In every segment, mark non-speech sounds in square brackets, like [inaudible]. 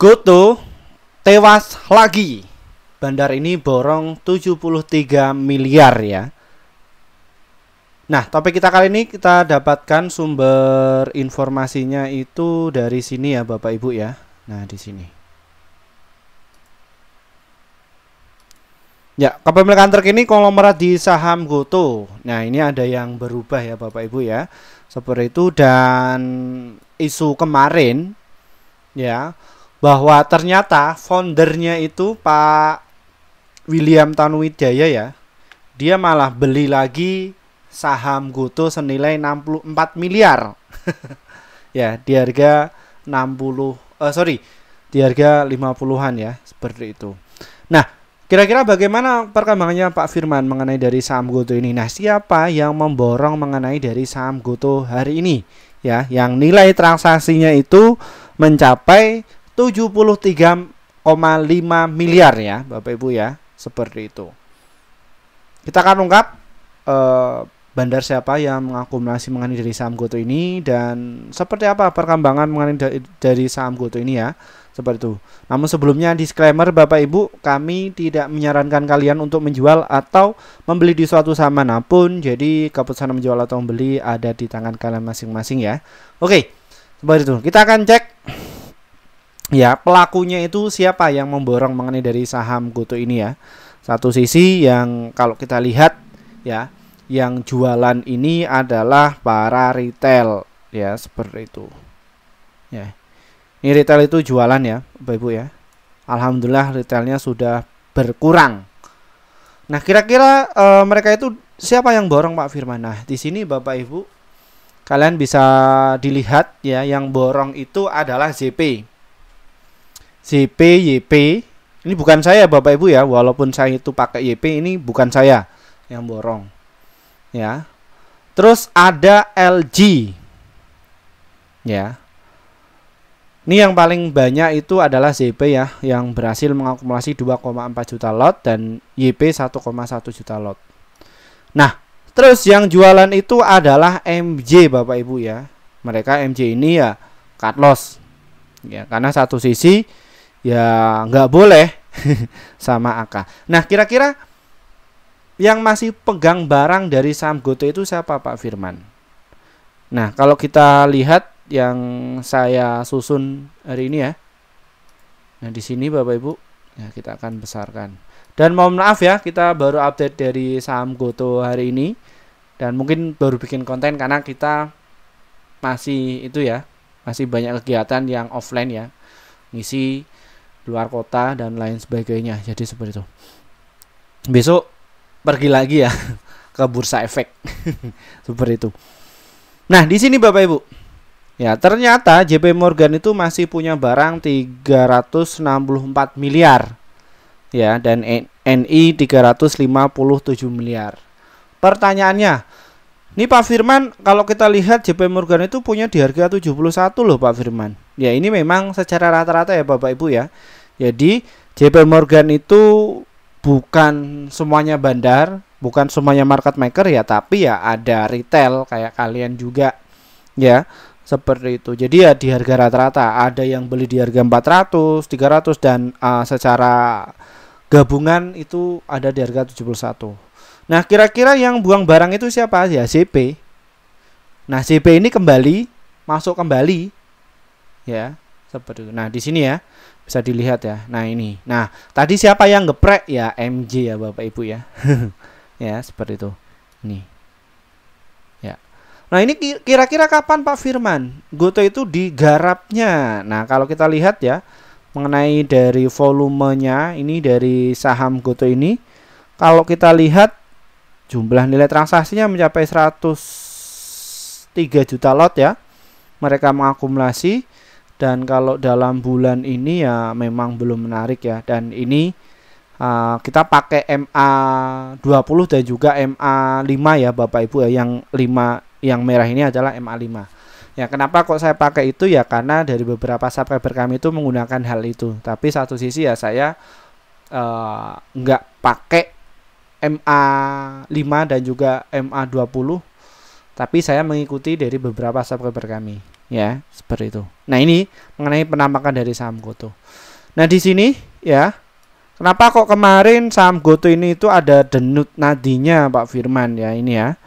Goto tewas lagi. Bandar ini borong 73 miliar ya. Nah, topik kita kali ini kita dapatkan sumber informasinya itu dari sini ya Bapak Ibu ya. Nah, di sini. Ya, kepemilikan terkini konglomerat di saham Goto. Nah, ini ada yang berubah ya Bapak Ibu ya. Seperti itu dan isu kemarin ya bahwa ternyata foundernya itu Pak William Tanuwijaya ya dia malah beli lagi saham Goto senilai 64 miliar [laughs] ya di harga 60 uh, eh, sorry di harga 50-an ya seperti itu nah kira-kira bagaimana perkembangannya Pak Firman mengenai dari saham Goto ini nah siapa yang memborong mengenai dari saham Goto hari ini ya yang nilai transaksinya itu mencapai 73,5 miliar ya Bapak Ibu ya seperti itu kita akan ungkap eh, bandar siapa yang mengakumulasi mengenai dari saham Goto ini dan seperti apa perkembangan mengenai dari, dari saham Goto ini ya seperti itu. Namun sebelumnya disclaimer Bapak Ibu, kami tidak menyarankan kalian untuk menjual atau membeli di suatu saham manapun. Jadi keputusan menjual atau membeli ada di tangan kalian masing-masing ya. Oke, seperti itu. Kita akan cek ya pelakunya itu siapa yang memborong mengenai dari saham Goto ini ya. Satu sisi yang kalau kita lihat ya, yang jualan ini adalah para retail ya seperti itu. Ya. Ini retail itu jualan ya, Bapak Ibu ya. Alhamdulillah retailnya sudah berkurang. Nah, kira-kira e, mereka itu siapa yang borong Pak Firman? Nah, di sini Bapak Ibu kalian bisa dilihat ya yang borong itu adalah JP JPYP YP ini bukan saya Bapak Ibu ya walaupun saya itu pakai YP ini bukan saya yang borong ya terus ada LG ya ini yang paling banyak itu adalah JP ya yang berhasil mengakumulasi 2,4 juta lot dan YP 1,1 juta lot nah terus yang jualan itu adalah MJ Bapak Ibu ya mereka MJ ini ya cut loss ya karena satu sisi ya nggak boleh [laughs] sama Aka. Nah, kira-kira yang masih pegang barang dari saham Goto itu siapa Pak Firman? Nah, kalau kita lihat yang saya susun hari ini ya. Nah, di sini Bapak Ibu, ya kita akan besarkan. Dan mohon maaf ya, kita baru update dari saham Goto hari ini dan mungkin baru bikin konten karena kita masih itu ya, masih banyak kegiatan yang offline ya. Ngisi luar kota dan lain sebagainya jadi seperti itu besok pergi lagi ya [laughs] ke bursa efek [laughs] seperti itu nah di sini bapak ibu ya ternyata JP Morgan itu masih punya barang 364 miliar ya dan NI 357 miliar pertanyaannya ini Pak Firman kalau kita lihat JP Morgan itu punya di harga 71 loh Pak Firman Ya ini memang secara rata-rata ya Bapak Ibu ya. Jadi JP Morgan itu bukan semuanya bandar, bukan semuanya market maker ya, tapi ya ada retail kayak kalian juga ya. Seperti itu. Jadi ya di harga rata-rata ada yang beli di harga 400, 300 dan uh, secara gabungan itu ada di harga 71. Nah, kira-kira yang buang barang itu siapa? Ya CP. Nah, CP ini kembali masuk kembali ya seperti itu. Nah, di sini ya bisa dilihat ya. Nah, ini. Nah, tadi siapa yang geprek ya MJ ya Bapak Ibu ya. [laughs] ya, seperti itu. Nih. Ya. Nah, ini kira-kira kapan Pak Firman Goto itu digarapnya? Nah, kalau kita lihat ya mengenai dari volumenya ini dari saham Goto ini kalau kita lihat jumlah nilai transaksinya mencapai 103 juta lot ya. Mereka mengakumulasi dan kalau dalam bulan ini ya memang belum menarik ya dan ini uh, kita pakai MA 20 dan juga MA 5 ya Bapak Ibu ya yang 5 yang merah ini adalah MA 5 ya kenapa kok saya pakai itu ya karena dari beberapa subscriber kami itu menggunakan hal itu tapi satu sisi ya saya uh, nggak pakai MA 5 dan juga MA 20 tapi saya mengikuti dari beberapa subscriber kami ya seperti itu. Nah ini mengenai penampakan dari saham Goto. Nah di sini ya kenapa kok kemarin saham Goto ini itu ada denut nadinya Pak Firman ya ini ya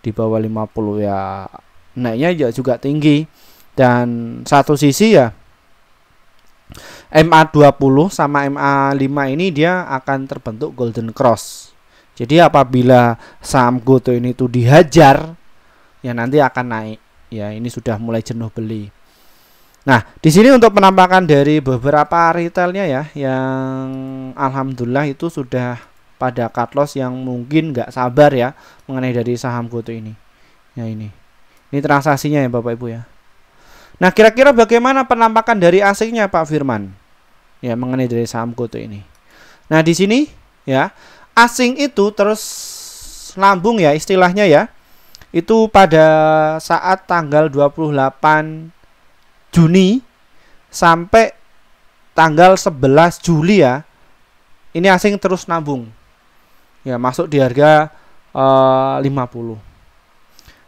di bawah 50 ya naiknya ya juga tinggi dan satu sisi ya MA20 sama MA5 ini dia akan terbentuk golden cross. Jadi apabila saham Goto ini tuh dihajar ya nanti akan naik ya ini sudah mulai jenuh beli nah di sini untuk penampakan dari beberapa retailnya ya yang alhamdulillah itu sudah pada cut loss yang mungkin nggak sabar ya mengenai dari saham goto ini ya ini ini transaksinya ya bapak ibu ya nah kira-kira bagaimana penampakan dari asingnya pak firman ya mengenai dari saham goto ini nah di sini ya asing itu terus lambung ya istilahnya ya itu pada saat tanggal 28 Juni sampai tanggal 11 Juli ya. Ini asing terus nabung. Ya, masuk di harga eh, 50.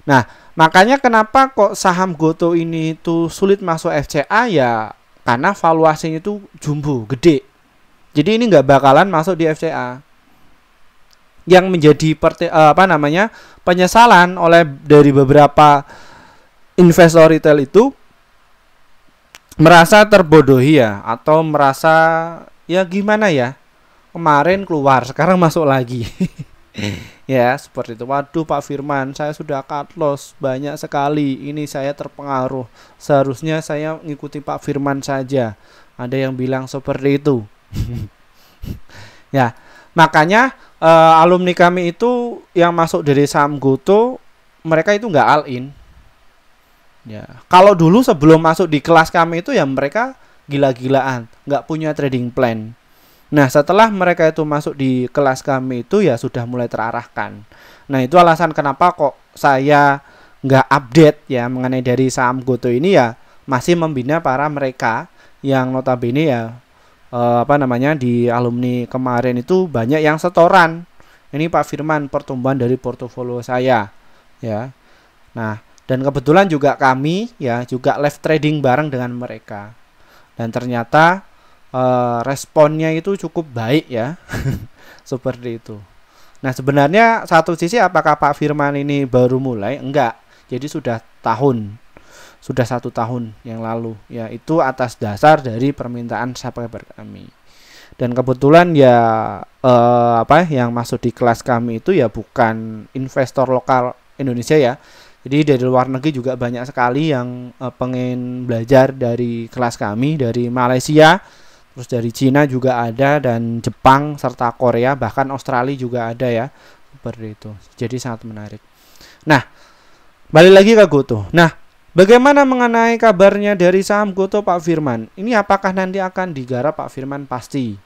Nah, makanya kenapa kok saham Goto ini itu sulit masuk FCA ya karena valuasinya itu jumbo, gede. Jadi ini nggak bakalan masuk di FCA. Yang menjadi eh, apa namanya? penyesalan oleh dari beberapa investor retail itu merasa terbodohi ya atau merasa ya gimana ya kemarin keluar sekarang masuk lagi [laughs] ya seperti itu waduh Pak Firman saya sudah cut loss banyak sekali ini saya terpengaruh seharusnya saya ngikuti Pak Firman saja ada yang bilang seperti itu [laughs] ya Makanya uh, alumni kami itu yang masuk dari saham Goto mereka itu nggak all in. Ya, kalau dulu sebelum masuk di kelas kami itu ya mereka gila-gilaan, nggak punya trading plan. Nah, setelah mereka itu masuk di kelas kami itu ya sudah mulai terarahkan. Nah, itu alasan kenapa kok saya nggak update ya mengenai dari saham Goto ini ya masih membina para mereka yang notabene ya uh, apa namanya di alumni kemarin itu banyak yang setoran. Ini Pak Firman pertumbuhan dari portofolio saya ya. Nah, dan kebetulan juga kami ya juga live trading bareng dengan mereka. Dan ternyata uh, responnya itu cukup baik ya. [laughs] Seperti itu. Nah, sebenarnya satu sisi apakah Pak Firman ini baru mulai? Enggak. Jadi sudah tahun sudah satu tahun yang lalu ya itu atas dasar dari permintaan subscriber kami dan kebetulan ya eh, apa yang masuk di kelas kami itu ya bukan investor lokal Indonesia ya jadi dari luar negeri juga banyak sekali yang eh, pengen belajar dari kelas kami dari Malaysia terus dari Cina juga ada dan Jepang serta Korea bahkan Australia juga ada ya seperti itu jadi sangat menarik nah balik lagi ke Goto nah Bagaimana mengenai kabarnya dari saham Goto Pak Firman? Ini apakah nanti akan digarap Pak Firman pasti?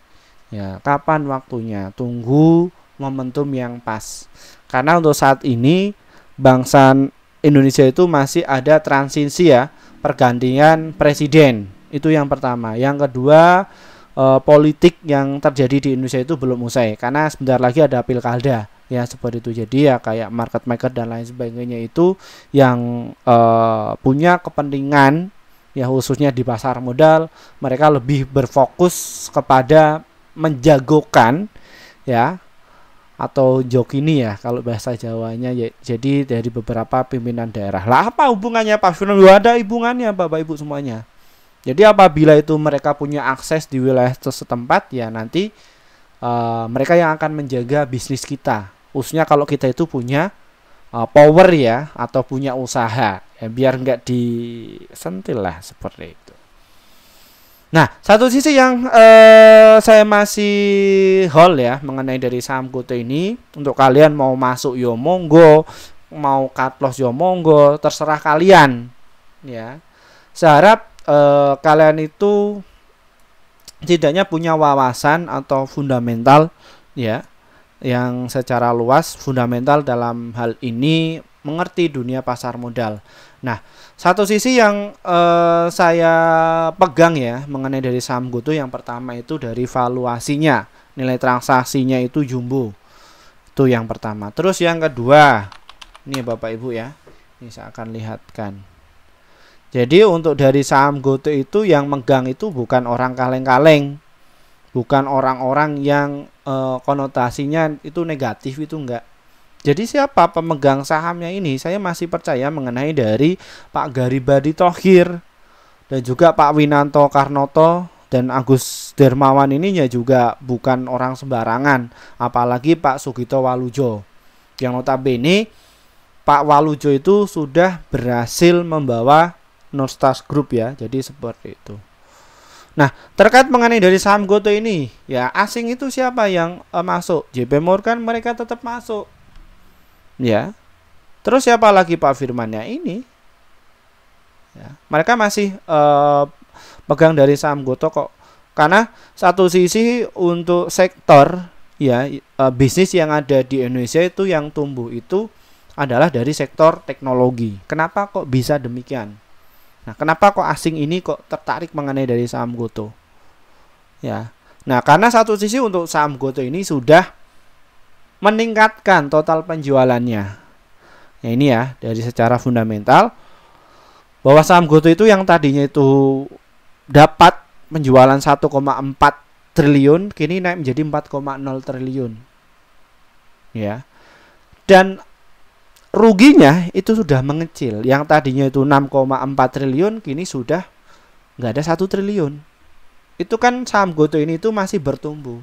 Ya, kapan waktunya? Tunggu momentum yang pas. Karena untuk saat ini bangsa Indonesia itu masih ada transisi ya, pergantian presiden. Itu yang pertama. Yang kedua, eh, politik yang terjadi di Indonesia itu belum usai karena sebentar lagi ada pilkada ya seperti itu jadi ya kayak market maker dan lain sebagainya itu yang uh, punya kepentingan ya khususnya di pasar modal mereka lebih berfokus kepada menjagokan ya atau jokini ya kalau bahasa Jawanya ya, jadi dari beberapa pimpinan daerah lah apa hubungannya Pak Sunan ada hubungannya Bapak Ibu semuanya jadi apabila itu mereka punya akses di wilayah setempat ya nanti uh, mereka yang akan menjaga bisnis kita khususnya kalau kita itu punya uh, power ya atau punya usaha ya, biar nggak disentil lah seperti itu. Nah satu sisi yang uh, saya masih hold ya mengenai dari saham Goto ini untuk kalian mau masuk yo ya monggo mau cut loss yo ya monggo terserah kalian ya saya harap uh, kalian itu tidaknya punya wawasan atau fundamental ya yang secara luas fundamental dalam hal ini mengerti dunia pasar modal. Nah, satu sisi yang eh, saya pegang ya mengenai dari saham GoTo yang pertama itu dari valuasinya, nilai transaksinya itu jumbo. Itu yang pertama. Terus yang kedua, ini Bapak Ibu ya. Ini saya akan lihatkan. Jadi untuk dari saham GoTo itu yang megang itu bukan orang kaleng-kaleng. Bukan orang-orang yang Eh, konotasinya itu negatif itu enggak. Jadi siapa pemegang sahamnya ini? Saya masih percaya mengenai dari Pak Garibadi Tohir dan juga Pak Winanto Karnoto dan Agus Dermawan ini ya juga bukan orang sembarangan, apalagi Pak Sugito Walujo. Yang notabene Pak Walujo itu sudah berhasil membawa Nostas Group ya. Jadi seperti itu. Nah, terkait mengenai dari saham GoTo ini, ya asing itu siapa yang uh, masuk? JP Morgan mereka tetap masuk. Ya. Terus siapa lagi Pak Firmannya ini? Ya, mereka masih uh, pegang dari saham GoTo kok. Karena satu sisi untuk sektor ya uh, bisnis yang ada di Indonesia itu yang tumbuh itu adalah dari sektor teknologi. Kenapa kok bisa demikian? Nah, kenapa kok asing ini kok tertarik mengenai dari saham Goto? Ya. Nah, karena satu sisi untuk saham Goto ini sudah meningkatkan total penjualannya. Ya ini ya, dari secara fundamental bahwa saham Goto itu yang tadinya itu dapat penjualan 1,4 triliun kini naik menjadi 4,0 triliun. Ya. Dan ruginya itu sudah mengecil. Yang tadinya itu 6,4 triliun kini sudah nggak ada satu triliun. Itu kan saham Goto ini itu masih bertumbuh.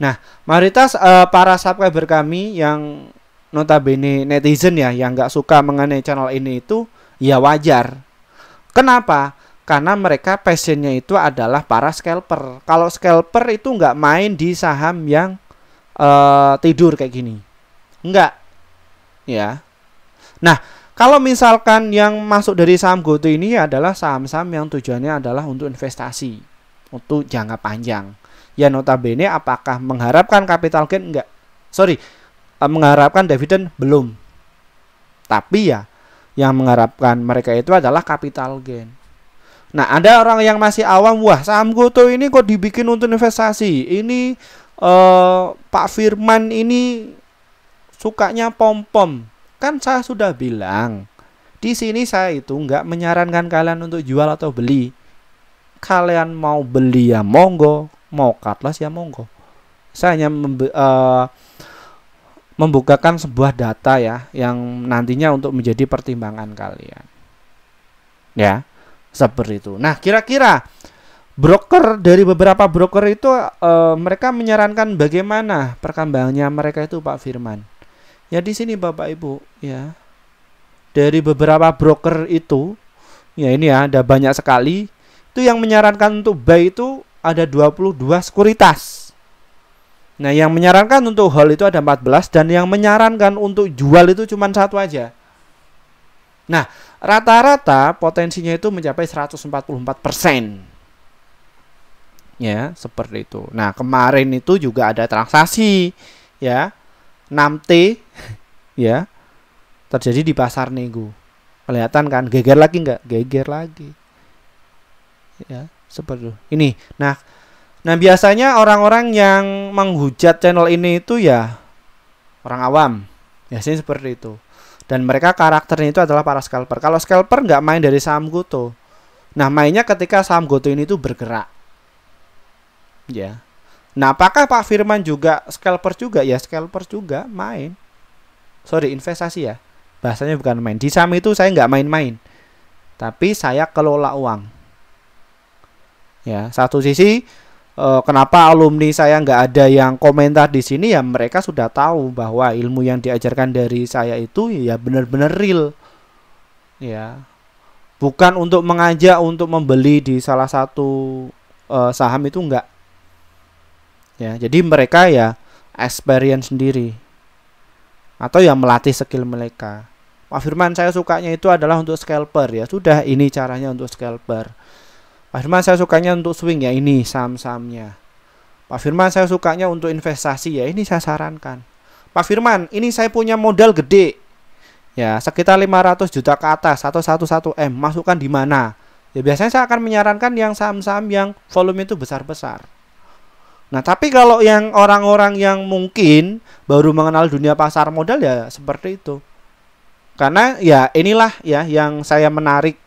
Nah, mayoritas uh, eh, para subscriber kami yang notabene netizen ya yang nggak suka mengenai channel ini itu ya wajar. Kenapa? Karena mereka passionnya itu adalah para scalper. Kalau scalper itu nggak main di saham yang uh, tidur kayak gini. Nggak, ya. Nah, kalau misalkan yang masuk dari saham GoTo ini adalah saham-saham yang tujuannya adalah untuk investasi, untuk jangka panjang. Ya notabene apakah mengharapkan capital gain enggak? Sorry, eh, mengharapkan dividen belum. Tapi ya yang mengharapkan mereka itu adalah capital gain. Nah, ada orang yang masih awam, wah saham GoTo ini kok dibikin untuk investasi. Ini eh, Pak Firman ini sukanya pom-pom. Kan saya sudah bilang, di sini saya itu nggak menyarankan kalian untuk jual atau beli. Kalian mau beli ya monggo, mau cutlass ya monggo. Saya hanya membe uh, membukakan sebuah data ya yang nantinya untuk menjadi pertimbangan kalian. Ya, seperti itu. Nah, kira-kira broker dari beberapa broker itu uh, mereka menyarankan bagaimana perkembangannya mereka itu Pak Firman. Ya di sini Bapak Ibu ya. Dari beberapa broker itu ya ini ya ada banyak sekali itu yang menyarankan untuk buy itu ada 22 sekuritas. Nah, yang menyarankan untuk hold itu ada 14 dan yang menyarankan untuk jual itu cuma satu aja. Nah, rata-rata potensinya itu mencapai 144% ya seperti itu. Nah kemarin itu juga ada transaksi ya 6T [laughs] ya terjadi di pasar nego kelihatan kan geger lagi nggak geger lagi ya seperti ini nah nah biasanya orang-orang yang menghujat channel ini itu ya orang awam Ya, sih seperti itu dan mereka karakternya itu adalah para scalper kalau scalper nggak main dari saham goto nah mainnya ketika saham goto ini tuh bergerak ya Nah, apakah Pak Firman juga scalper juga? Ya, scalper juga main. Sorry, investasi ya. Bahasanya bukan main. Di saham itu saya nggak main-main. Tapi saya kelola uang. Ya, satu sisi eh, kenapa alumni saya nggak ada yang komentar di sini ya mereka sudah tahu bahwa ilmu yang diajarkan dari saya itu ya benar-benar real. Ya. Bukan untuk mengajak untuk membeli di salah satu uh, saham itu nggak ya jadi mereka ya experience sendiri atau ya melatih skill mereka Pak Firman saya sukanya itu adalah untuk scalper ya sudah ini caranya untuk scalper Pak Firman saya sukanya untuk swing ya ini saham-sahamnya Pak Firman saya sukanya untuk investasi ya ini saya sarankan Pak Firman ini saya punya modal gede ya sekitar 500 juta ke atas atau 11 M masukkan di mana ya biasanya saya akan menyarankan yang saham-saham yang volume itu besar-besar Nah, tapi kalau yang orang-orang yang mungkin baru mengenal dunia pasar modal ya seperti itu. Karena ya inilah ya yang saya menarik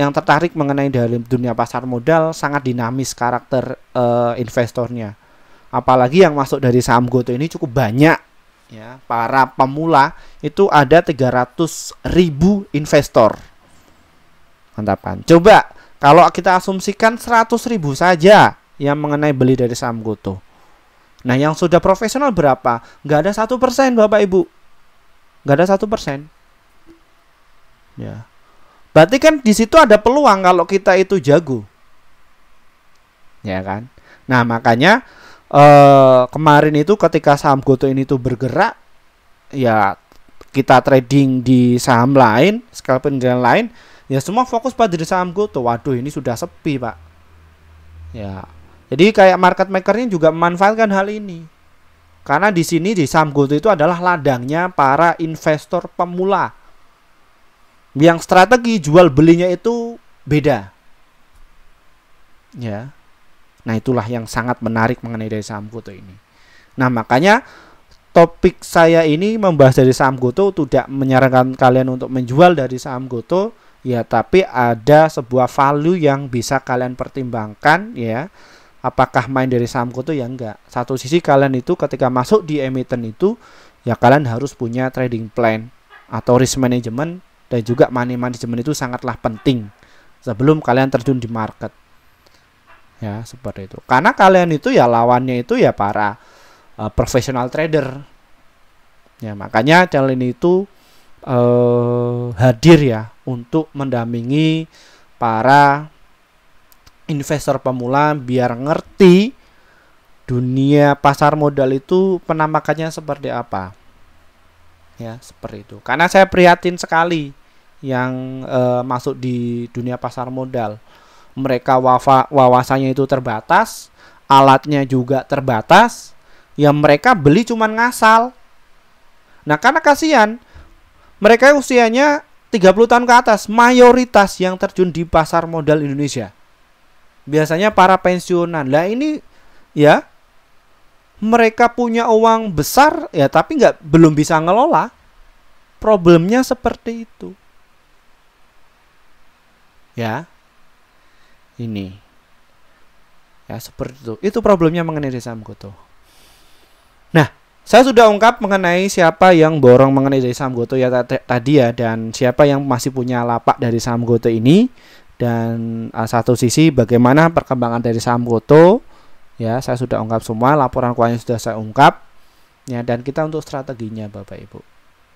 yang tertarik mengenai dalam dunia pasar modal sangat dinamis karakter uh, investornya. Apalagi yang masuk dari saham Goto ini cukup banyak ya. Para pemula itu ada 300 ribu investor. Mantapan. Coba kalau kita asumsikan 100 ribu saja yang mengenai beli dari saham Goto. Nah yang sudah profesional berapa? Gak ada satu persen Bapak Ibu. Gak ada satu persen. Ya. Berarti kan di situ ada peluang kalau kita itu jago. Ya kan? Nah makanya eh, kemarin itu ketika saham Goto ini tuh bergerak ya kita trading di saham lain, scalping dan lain, ya semua fokus pada di saham Goto. Waduh, ini sudah sepi, Pak. Ya, jadi kayak market makernya juga memanfaatkan hal ini. Karena di sini di saham Samgold itu adalah ladangnya para investor pemula. Yang strategi jual belinya itu beda. Ya. Nah, itulah yang sangat menarik mengenai dari Samgoto ini. Nah, makanya topik saya ini membahas dari saham Goto tidak menyarankan kalian untuk menjual dari saham Goto ya tapi ada sebuah value yang bisa kalian pertimbangkan ya apakah main dari sahamku tuh ya enggak satu sisi kalian itu ketika masuk di emiten itu ya kalian harus punya trading plan atau risk management dan juga money management itu sangatlah penting sebelum kalian terjun di market ya seperti itu karena kalian itu ya lawannya itu ya para uh, eh, profesional trader ya makanya channel ini itu uh, hadir ya untuk mendampingi para investor pemula biar ngerti dunia pasar modal itu penampakannya seperti apa. Ya, seperti itu. Karena saya prihatin sekali yang e, masuk di dunia pasar modal. Mereka wafa, wawasannya itu terbatas, alatnya juga terbatas, ya mereka beli cuman ngasal. Nah, karena kasihan mereka usianya 30 tahun ke atas, mayoritas yang terjun di pasar modal Indonesia. Biasanya para pensiunan. Lah ini ya mereka punya uang besar ya tapi nggak belum bisa ngelola. Problemnya seperti itu. Ya. Ini. Ya seperti itu. Itu problemnya mengenai desa Amgoto. Nah, saya sudah ungkap mengenai siapa yang borong mengenai dari Samgoto ya tadi ya dan siapa yang masih punya lapak dari Samgoto ini dan uh, satu sisi bagaimana perkembangan dari saham Goto ya saya sudah ungkap semua laporan kuanya sudah saya ungkap ya dan kita untuk strateginya Bapak Ibu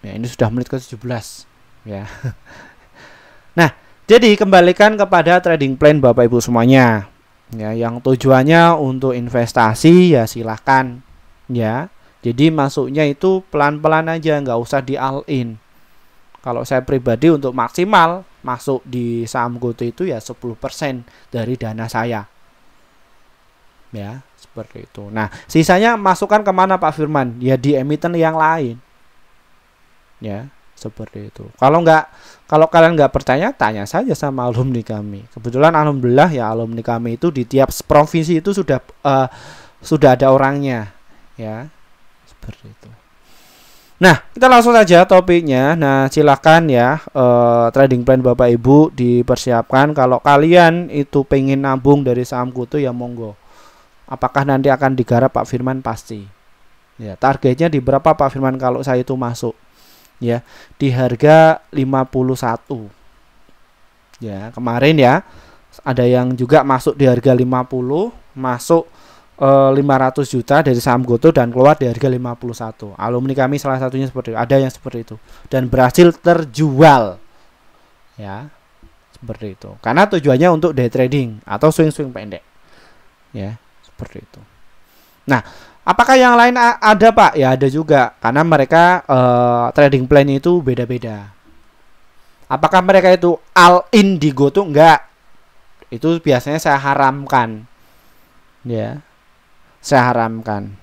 ya ini sudah menit ke-17 ya [laughs] nah jadi kembalikan kepada trading plan Bapak Ibu semuanya ya yang tujuannya untuk investasi ya silahkan ya jadi masuknya itu pelan-pelan aja nggak usah di all in kalau saya pribadi untuk maksimal masuk di saham goto itu ya 10% dari dana saya. Ya, seperti itu. Nah, sisanya masukkan kemana Pak Firman? Ya di emiten yang lain. Ya, seperti itu. Kalau nggak, kalau kalian nggak percaya, tanya saja sama alumni kami. Kebetulan alhamdulillah ya alumni kami itu di tiap provinsi itu sudah uh, sudah ada orangnya, ya seperti itu. Nah, kita langsung saja topiknya. Nah, silakan ya eh, trading plan Bapak Ibu dipersiapkan. Kalau kalian itu pengen nabung dari saham kutu ya monggo. Apakah nanti akan digarap Pak Firman pasti. Ya, targetnya di berapa Pak Firman kalau saya itu masuk? Ya, di harga 51. Ya, kemarin ya ada yang juga masuk di harga 50, masuk 500 eh, juta dari saham Goto dan keluar di harga 51. Alumni kami salah satunya seperti itu. Ada yang seperti itu dan berhasil terjual. Ya. Seperti itu. Karena tujuannya untuk day trading atau swing-swing pendek. Ya, seperti itu. Nah, apakah yang lain ada, Pak? Ya, ada juga. Karena mereka uh, trading plan itu beda-beda. Apakah mereka itu all in di Goto? Enggak. Itu biasanya saya haramkan. Ya saya haramkan.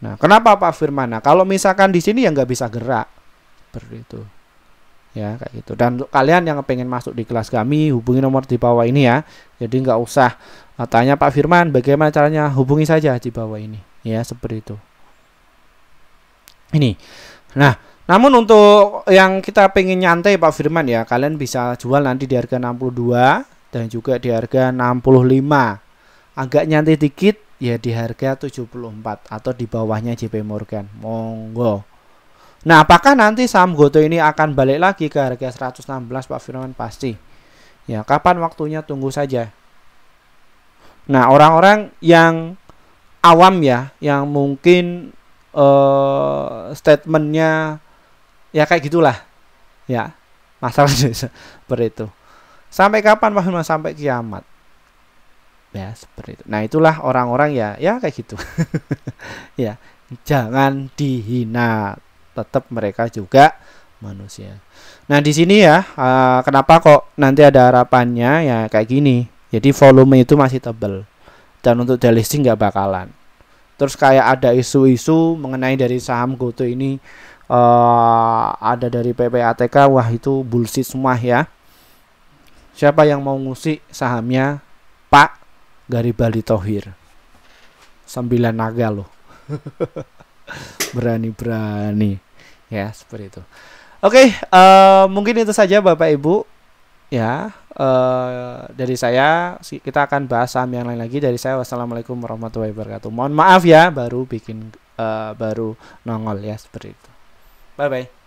Nah, kenapa Pak Firman? Nah, kalau misalkan di sini yang nggak bisa gerak, seperti itu. Ya, kayak gitu. Dan untuk kalian yang pengen masuk di kelas kami, hubungi nomor di bawah ini ya. Jadi nggak usah eh, tanya Pak Firman bagaimana caranya, hubungi saja di bawah ini. Ya, seperti itu. Ini. Nah, namun untuk yang kita pengen nyantai Pak Firman ya, kalian bisa jual nanti di harga 62 dan juga di harga 65. Agak nyantai dikit ya di harga 74 atau di bawahnya JP Morgan. Monggo. Nah, apakah nanti saham Goto ini akan balik lagi ke harga 116 Pak Firman? Pasti. Ya, kapan waktunya tunggu saja. Nah, orang-orang yang awam ya, yang mungkin uh, statementnya ya kayak gitulah. Ya, masalah [laughs] seperti itu. Sampai kapan Pak Firman? Sampai kiamat ya seperti itu nah itulah orang-orang ya ya kayak gitu [laughs] ya jangan dihina tetap mereka juga manusia nah di sini ya uh, kenapa kok nanti ada harapannya ya kayak gini jadi volume itu masih tebel dan untuk delisting nggak bakalan terus kayak ada isu-isu mengenai dari saham goto ini uh, ada dari PPATK wah itu bullshit semua ya siapa yang mau ngusik sahamnya Pak Garibaldi Tohir. Sembilan naga loh. [laughs] Berani-berani. Ya, seperti itu. Oke, okay, uh, eh, mungkin itu saja Bapak Ibu. Ya, uh, dari saya kita akan bahas saham yang lain lagi dari saya. Wassalamualaikum warahmatullahi wabarakatuh. Mohon maaf ya baru bikin uh, baru nongol ya seperti itu. Bye bye.